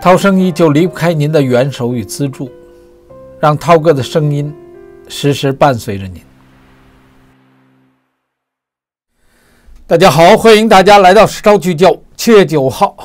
涛声依旧离不开您的援手与资助，让涛哥的声音时时伴随着您。大家好，欢迎大家来到时昭聚焦。七月九号，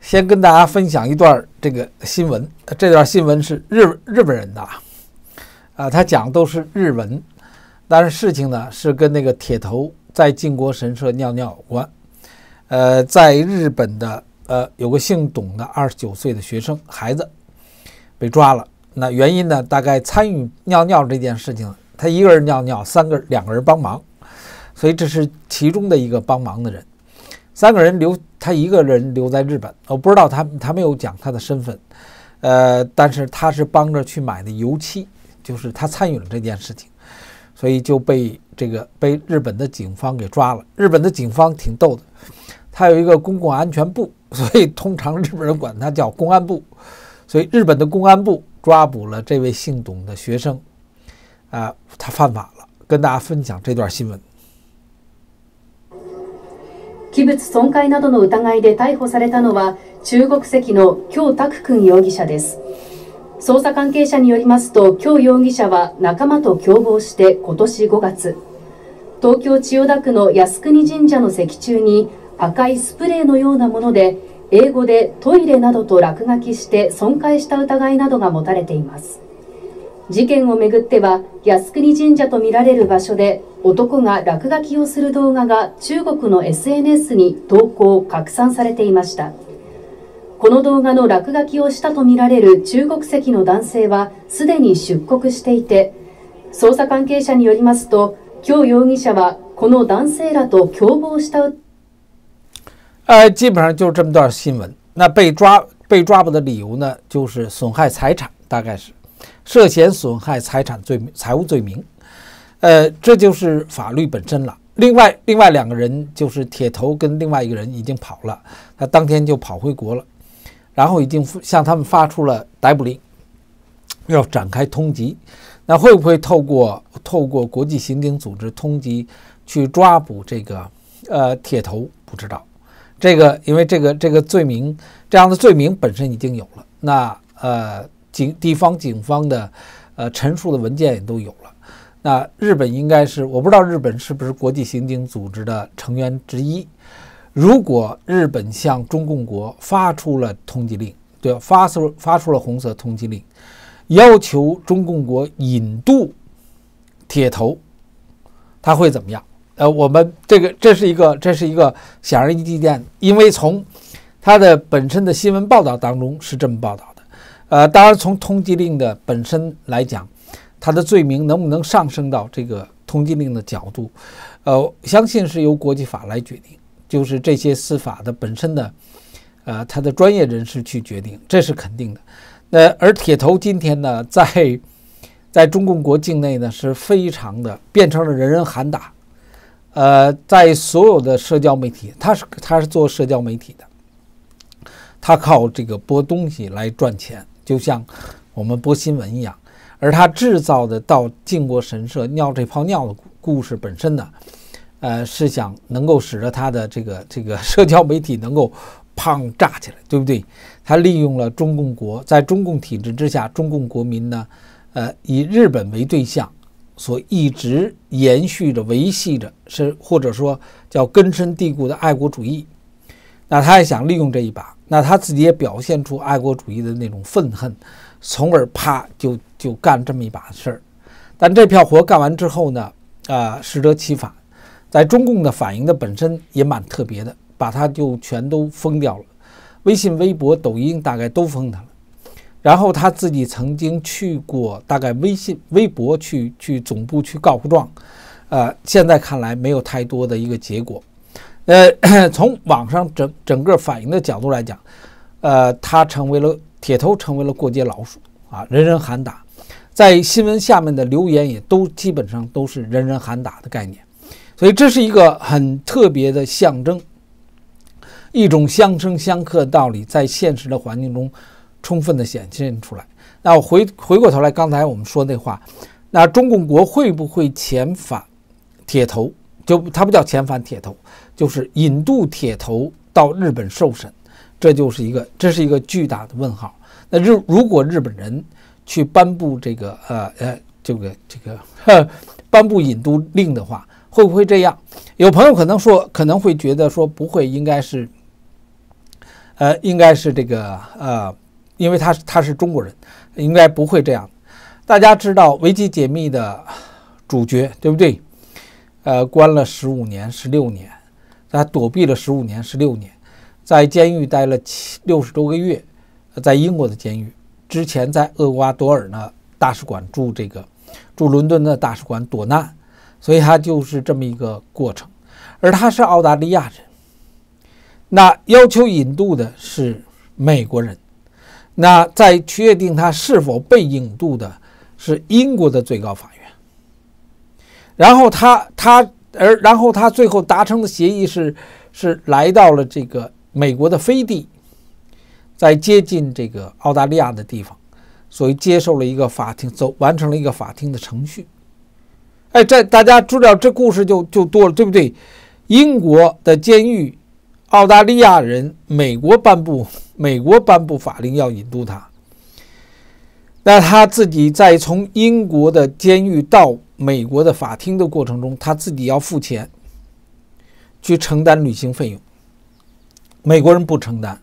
先跟大家分享一段这个新闻。这段新闻是日日本人的，啊，他讲都是日文，但是事情呢是跟那个铁头在靖国神社尿尿有关。呃，在日本的。呃，有个姓董的二十九岁的学生孩子被抓了。那原因呢？大概参与尿尿这件事情，他一个人尿尿，三个两个人帮忙，所以这是其中的一个帮忙的人。三个人留，他一个人留在日本。我不知道他，他没有讲他的身份。呃，但是他是帮着去买的油漆，就是他参与了这件事情，所以就被这个被日本的警方给抓了。日本的警方挺逗的。它有一个公共安全部，所以通常日本人管它叫公安部。所以日本的公安部抓捕了这位姓董的学生，啊，他犯法了。跟大家分享这段新闻。器物損壊などの疑いで逮捕されたのは中国籍の蒋卓君容疑者です。捜査関係者によりますと、蒋容疑者は仲間と共謀して今年5月、東京千代田区の靖国神社の石中に。赤いスプレーのようなもので英語でトイレなどと落書きして損壊した疑いなどが持たれています事件をめぐっては靖国神社とみられる場所で男が落書きをする動画が中国の SNS に投稿拡散されていましたこの動画の落書きをしたとみられる中国籍の男性はすでに出国していて捜査関係者によりますと、今日容疑者はこの男性らと共謀した呃，基本上就这么段新闻。那被抓被抓捕的理由呢，就是损害财产，大概是涉嫌损害财产罪、财务罪名。呃，这就是法律本身了。另外，另外两个人就是铁头跟另外一个人已经跑了，他当天就跑回国了。然后已经向他们发出了逮捕令，要展开通缉。那会不会透过透过国际刑警组织通缉去抓捕这个？呃，铁头不知道。这个，因为这个这个罪名，这样的罪名本身已经有了。那呃，警地方警方的呃陈述的文件也都有了。那日本应该是，我不知道日本是不是国际刑警组织的成员之一。如果日本向中共国发出了通缉令，对，发出发出了红色通缉令，要求中共国引渡铁头，他会怎么样？呃，我们这个这是一个，这是一个显而易见，因为从它的本身的新闻报道当中是这么报道的。呃，当然从通缉令的本身来讲，它的罪名能不能上升到这个通缉令的角度，呃，相信是由国际法来决定，就是这些司法的本身的，呃，他的专业人士去决定，这是肯定的。那而铁头今天呢，在在中共国境内呢，是非常的变成了人人喊打。呃，在所有的社交媒体，他是他是做社交媒体的，他靠这个播东西来赚钱，就像我们播新闻一样。而他制造的到靖国神社尿这泡尿的故事本身呢，呃，是想能够使得他的这个这个社交媒体能够胖炸起来，对不对？他利用了中共国在中共体制之下，中共国民呢，呃，以日本为对象。所一直延续着、维系着，是或者说叫根深蒂固的爱国主义。那他也想利用这一把，那他自己也表现出爱国主义的那种愤恨，从而啪就就干这么一把事儿。但这票活干完之后呢，啊，适得其反。在中共的反应的本身也蛮特别的，把他就全都封掉了，微信、微博、抖音大概都封他。然后他自己曾经去过，大概微信、微博去去总部去告过状，呃，现在看来没有太多的一个结果，呃，从网上整整个反应的角度来讲，呃，他成为了铁头，成为了过街老鼠啊，人人喊打，在新闻下面的留言也都基本上都是人人喊打的概念，所以这是一个很特别的象征，一种相生相克的道理在现实的环境中。充分的显现出来。那我回回过头来，刚才我们说那话，那中共国会不会遣返铁头？就他不叫遣返铁头，就是引渡铁头到日本受审，这就是一个这是一个巨大的问号。那日如果日本人去颁布这个呃呃这个这个 颁布引渡令的话，会不会这样？有朋友可能说可能会觉得说不会，应该是呃应该是这个呃。因为他是他是中国人，应该不会这样。大家知道维基解密的主角对不对？呃，关了十五年、十六年，他躲避了十五年、十六年，在监狱待了七六十多个月，在英国的监狱。之前在厄瓜多尔呢大使馆住这个，住伦敦的大使馆躲难，所以他就是这么一个过程。而他是澳大利亚人，那要求引渡的是美国人。那在确定他是否被引渡的，是英国的最高法院。然后他他而然后他最后达成的协议是是来到了这个美国的飞地，在接近这个澳大利亚的地方，所以接受了一个法庭走完成了一个法庭的程序。哎，这大家知道这故事就就多了，对不对？英国的监狱，澳大利亚人，美国颁布。美国颁布法令要引渡他，那他自己在从英国的监狱到美国的法庭的过程中，他自己要付钱去承担旅行费用。美国人不承担，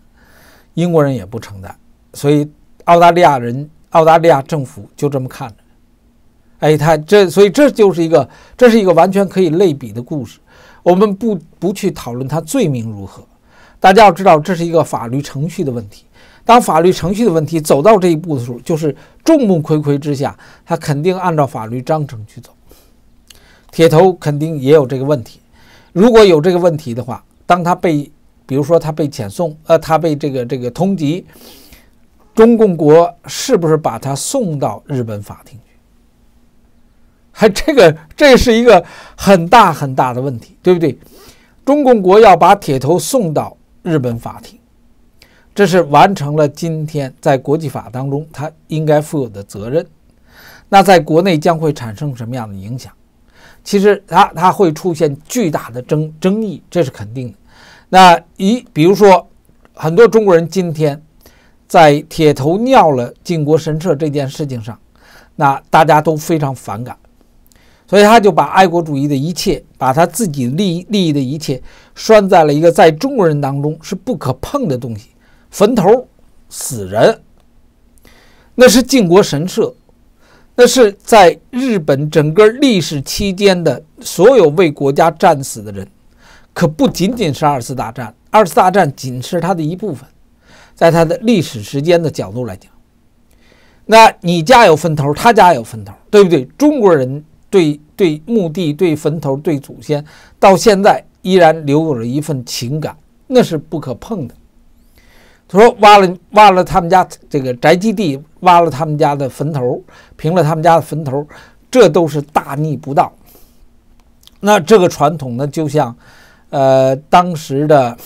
英国人也不承担，所以澳大利亚人、澳大利亚政府就这么看着。哎，他这，所以这就是一个，这是一个完全可以类比的故事。我们不不去讨论他罪名如何。大家要知道，这是一个法律程序的问题。当法律程序的问题走到这一步的时候，就是众目睽睽之下，他肯定按照法律章程去走。铁头肯定也有这个问题。如果有这个问题的话，当他被，比如说他被遣送，呃，他被这个这个通缉，中共国是不是把他送到日本法庭去？还这个这是一个很大很大的问题，对不对？中共国要把铁头送到。日本法庭，这是完成了今天在国际法当中他应该负有的责任。那在国内将会产生什么样的影响？其实他他会出现巨大的争争议，这是肯定的。那一比如说很多中国人今天在“铁头尿了靖国神社”这件事情上，那大家都非常反感，所以他就把爱国主义的一切，把他自己利益利益的一切。拴在了一个在中国人当中是不可碰的东西——坟头、死人。那是靖国神社，那是在日本整个历史期间的所有为国家战死的人，可不仅仅是二次大战，二次大战仅是它的一部分。在它的历史时间的角度来讲，那你家有坟头，他家有坟头，对不对？中国人对对墓地、对坟头、对祖先，到现在。依然留有了一份情感，那是不可碰的。他说：“挖了挖了他们家这个宅基地，挖了他们家的坟头，平了他们家的坟头，这都是大逆不道。”那这个传统呢，就像，呃，当时的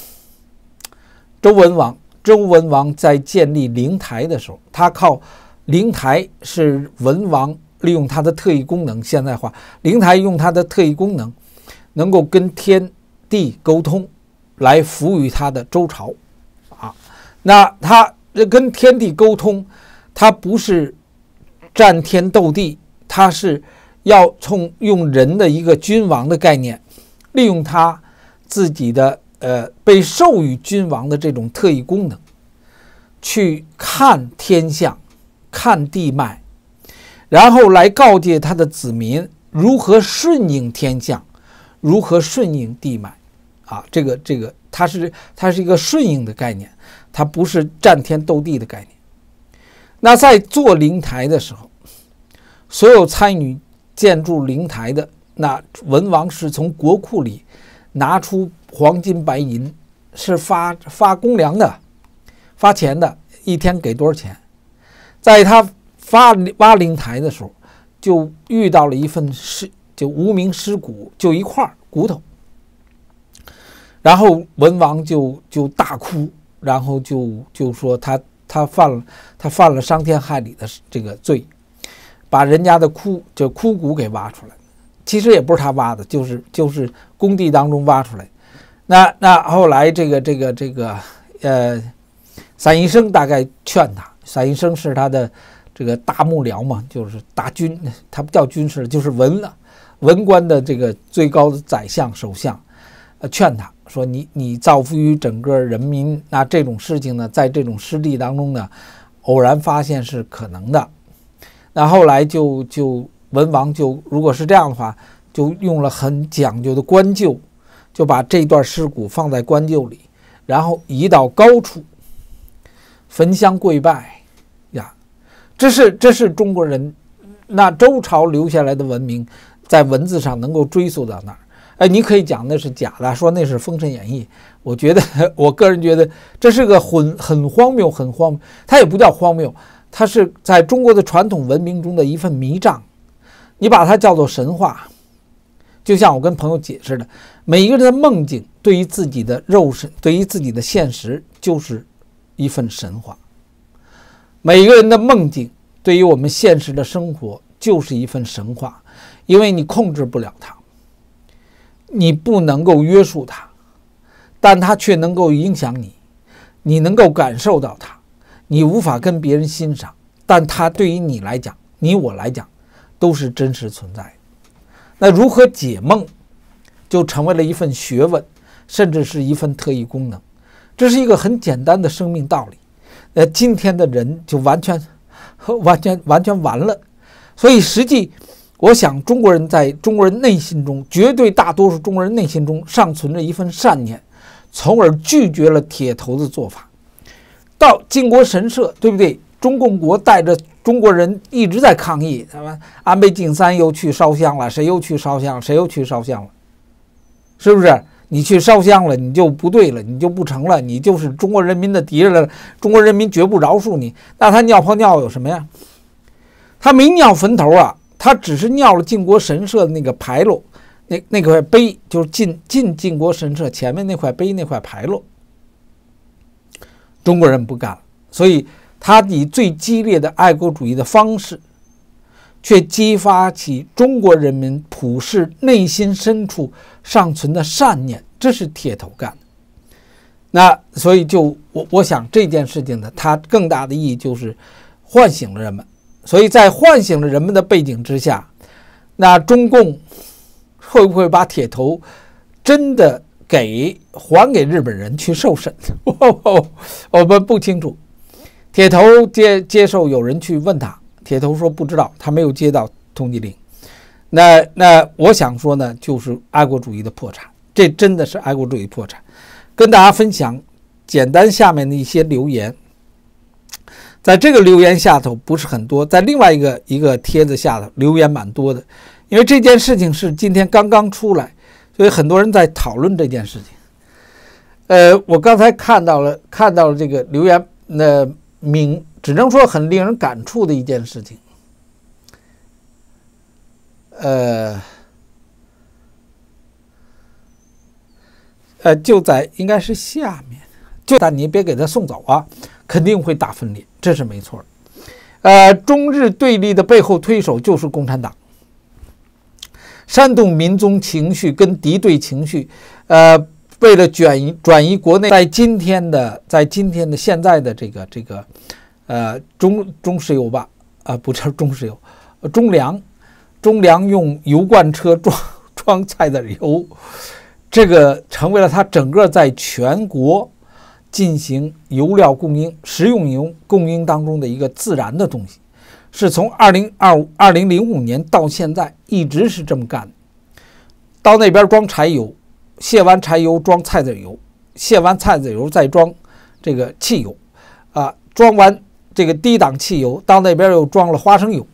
周文王。周文王在建立灵台的时候，他靠灵台是文王利用他的特异功能，现代化灵台用他的特异功能，能够跟天。地沟通，来服务于他的周朝，啊，那他这跟天地沟通，他不是战天斗地，他是要从用人的一个君王的概念，利用他自己的呃被授予君王的这种特异功能，去看天象，看地脉，然后来告诫他的子民如何顺应天象。如何顺应地脉，啊，这个这个，它是它是一个顺应的概念，它不是战天斗地的概念。那在做灵台的时候，所有参与建筑灵台的那文王是从国库里拿出黄金白银，是发发公粮的，发钱的，一天给多少钱？在他发挖灵台的时候，就遇到了一份是。就无名尸骨，就一块骨头，然后文王就就大哭，然后就就说他他犯了他犯了伤天害理的这个罪，把人家的枯就枯骨给挖出来，其实也不是他挖的，就是就是工地当中挖出来。那那 后来这个这个这个呃，散宜生大概劝他，散宜生是他的这个大幕僚嘛，就是大军，他不叫军事，就是文了。文官的这个最高的宰相首相，呃，劝他说：“你你造福于整个人民，那这种事情呢，在这种湿地当中呢，偶然发现是可能的。”那后来就就文王就如果是这样的话，就用了很讲究的棺柩，就把这段尸骨放在棺柩里，然后移到高处，焚香跪拜，呀，这是这是中国人，那周朝留下来的文明。在文字上能够追溯到那儿？哎，你可以讲那是假的，说那是《封神演义》。我觉得，我个人觉得这是个混很荒谬，很荒，它也不叫荒谬，它是在中国的传统文明中的一份迷障。你把它叫做神话，就像我跟朋友解释的，每一个人的梦境对于自己的肉身，对于自己的现实，就是一份神话。每个人的梦境对于我们现实的生活，就是一份神话。因为你控制不了它，你不能够约束它，但它却能够影响你，你能够感受到它，你无法跟别人欣赏，但它对于你来讲，你我来讲，都是真实存在的。那如何解梦，就成为了一份学问，甚至是一份特异功能。这是一个很简单的生命道理。那今天的人就完全、完全、完全完了。所以实际。我想，中国人在中国人内心中，绝对大多数中国人内心中尚存着一份善念，从而拒绝了铁头的做法。到靖国神社，对不对？中共国带着中国人一直在抗议，什么？安倍晋三又去烧香了，谁又去烧香？谁又去烧香了？是不是？你去烧香了，你就不对了，你就不成了，你就是中国人民的敌人了。中国人民绝不饶恕你。那他尿泡尿有什么呀？他没尿坟头啊。他只是尿了晋国神社的那个牌楼，那那块碑就是进进晋国神社前面那块碑那块牌楼，中国人不干了，所以他以最激烈的爱国主义的方式，却激发起中国人民普世内心深处尚存的善念，这是铁头干的。那所以就我我想这件事情呢，它更大的意义就是唤醒了人们。所以在唤醒了人们的背景之下，那中共会不会把铁头真的给还给日本人去受审 我们不清楚。铁头接接受有人去问他，铁头说不知道，他没有接到通缉令。那那我想说呢，就是爱国主义的破产，这真的是爱国主义破产。跟大家分享简单下面的一些留言。在这个留言下头不是很多，在另外一个一个帖子下头留言蛮多的，因为这件事情是今天刚刚出来，所以很多人在讨论这件事情。呃，我刚才看到了看到了这个留言，那明只能说很令人感触的一件事情。呃，呃，就在应该是下面，就但你别给他送走啊。肯定会大分裂，这是没错。呃，中日对立的背后推手就是共产党，煽动民族情绪跟敌对情绪。呃，为了转移转移国内在今天的在今天的现在的这个这个，呃，中中石油吧啊，不叫中石油，中粮，中粮用油罐车装装菜籽油，这个成为了他整个在全国。进行油料供应，食用油供应当中的一个自然的东西，是从二零二五二零零五年到现在一直是这么干的。到那边装柴油，卸完柴油装菜籽油，卸完菜籽油再装这个汽油，啊，装完这个低档汽油到那边又装了花生油，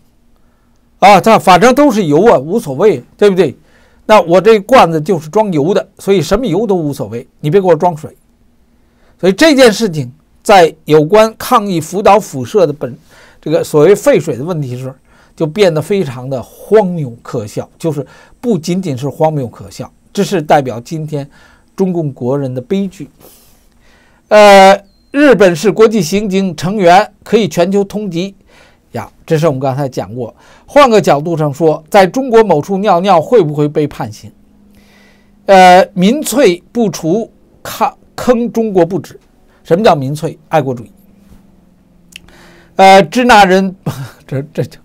啊，这反正都是油啊，无所谓，对不对？那我这罐子就是装油的，所以什么油都无所谓，你别给我装水。所以这件事情，在有关抗议福岛辐射的本这个所谓废水的问题时，就变得非常的荒谬可笑。就是不仅仅是荒谬可笑，这是代表今天中共国人的悲剧。呃，日本是国际刑警成员，可以全球通缉呀。这是我们刚才讲过。换个角度上说，在中国某处尿尿会不会被判刑？呃，民粹不除，抗。坑中国不止，什么叫民粹爱国主义？呃，支那人，这这这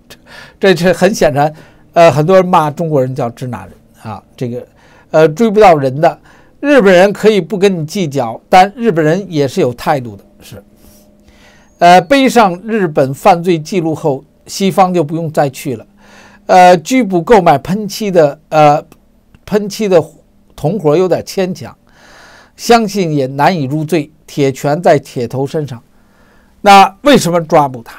这这很显然，呃，很多人骂中国人叫支那人啊，这个呃追不到人的，日本人可以不跟你计较，但日本人也是有态度的，是。呃，背上日本犯罪记录后，西方就不用再去了。呃，拒不购买喷漆的，呃，喷漆的同伙有点牵强。相信也难以入罪。铁拳在铁头身上，那为什么抓捕他？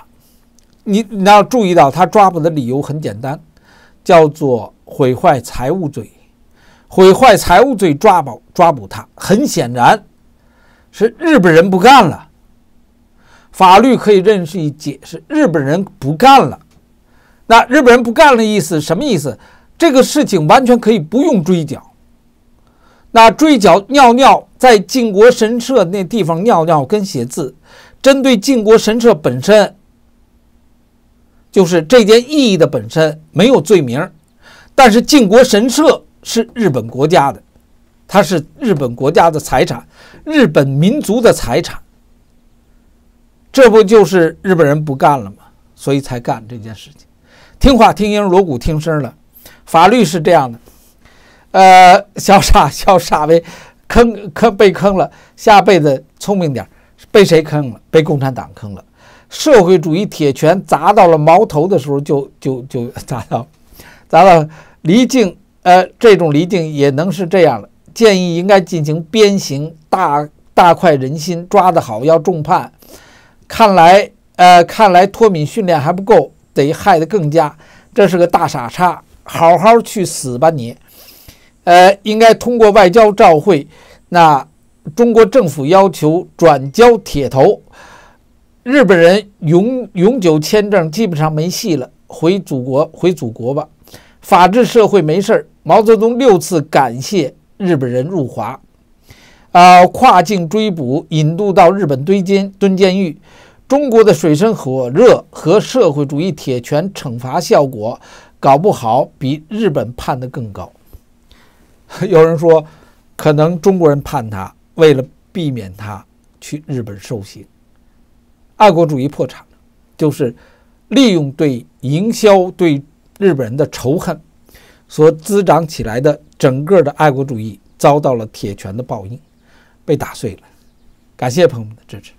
你你要注意到，他抓捕的理由很简单，叫做毁坏财物罪。毁坏财物罪，抓捕抓捕他，很显然，是日本人不干了。法律可以认识解释，日本人不干了。那日本人不干的意思，什么意思？这个事情完全可以不用追缴。那追缴尿尿在靖国神社那地方尿尿跟写字，针对靖国神社本身，就是这件意义的本身没有罪名，但是靖国神社是日本国家的，它是日本国家的财产，日本民族的财产，这不就是日本人不干了吗？所以才干这件事情，听话听音，锣鼓听声了，法律是这样的。呃，小傻，小傻呗，坑坑被坑了，下辈子聪明点儿。被谁坑了？被共产党坑了。社会主义铁拳砸到了矛头的时候，就就就砸到，砸到离境。呃，这种离境也能是这样了。建议应该进行鞭刑，大大快人心。抓得好，要重判。看来，呃，看来脱敏训练还不够，得害得更加。这是个大傻叉，好好去死吧你。呃，应该通过外交照会。那中国政府要求转交铁头，日本人永永久签证基本上没戏了，回祖国，回祖国吧。法治社会没事儿。毛泽东六次感谢日本人入华，啊，跨境追捕引渡到日本蹲监蹲监狱。中国的水深火热和社会主义铁拳惩罚效果，搞不好比日本判的更高。有人说，可能中国人判他，为了避免他去日本受刑，爱国主义破产了，就是利用对营销对日本人的仇恨所滋长起来的整个的爱国主义遭到了铁拳的报应，被打碎了。感谢朋友们的支持。